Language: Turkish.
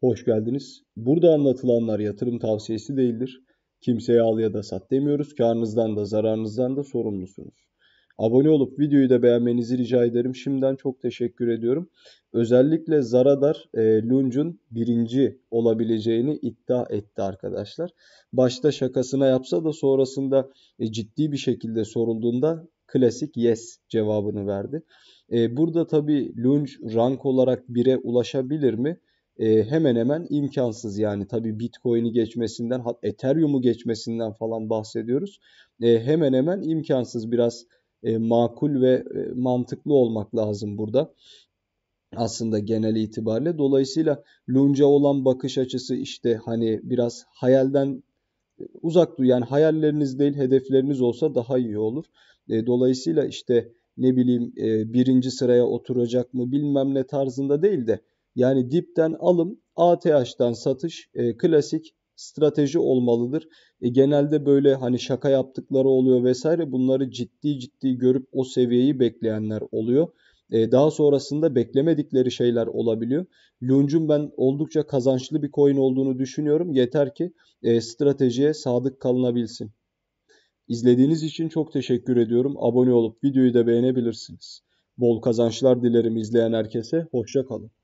Hoş geldiniz. Burada anlatılanlar yatırım tavsiyesi değildir. Kimseye al ya da sat demiyoruz. Karnınızdan da zararınızdan da sorumlusunuz. Abone olup videoyu da beğenmenizi rica ederim. Şimdiden çok teşekkür ediyorum. Özellikle Zaradar e, Lunge'un birinci olabileceğini iddia etti arkadaşlar. Başta şakasına yapsa da sonrasında e, ciddi bir şekilde sorulduğunda klasik yes cevabını verdi. E, burada tabii Lunge rank olarak 1'e ulaşabilir mi? e, hemen hemen imkansız yani tabii Bitcoin'i geçmesinden, Ethereum'u geçmesinden falan bahsediyoruz. E, hemen hemen imkansız biraz e, makul ve e, mantıklı olmak lazım burada aslında genel itibariyle. Dolayısıyla lunca olan bakış açısı işte hani biraz hayalden e, uzak dur. Yani hayalleriniz değil hedefleriniz olsa daha iyi olur. E, dolayısıyla işte ne bileyim e, birinci sıraya oturacak mı bilmem ne tarzında değil de yani dipten alım, ATH'dan satış e, klasik strateji olmalıdır. E, genelde böyle hani şaka yaptıkları oluyor vesaire bunları ciddi ciddi görüp o seviyeyi bekleyenler oluyor. E, daha sonrasında beklemedikleri şeyler olabiliyor. Lunge'un ben oldukça kazançlı bir coin olduğunu düşünüyorum. Yeter ki e, stratejiye sadık kalınabilsin. İzlediğiniz için çok teşekkür ediyorum. Abone olup videoyu da beğenebilirsiniz. Bol kazançlar dilerim izleyen herkese. Hoşça kalın.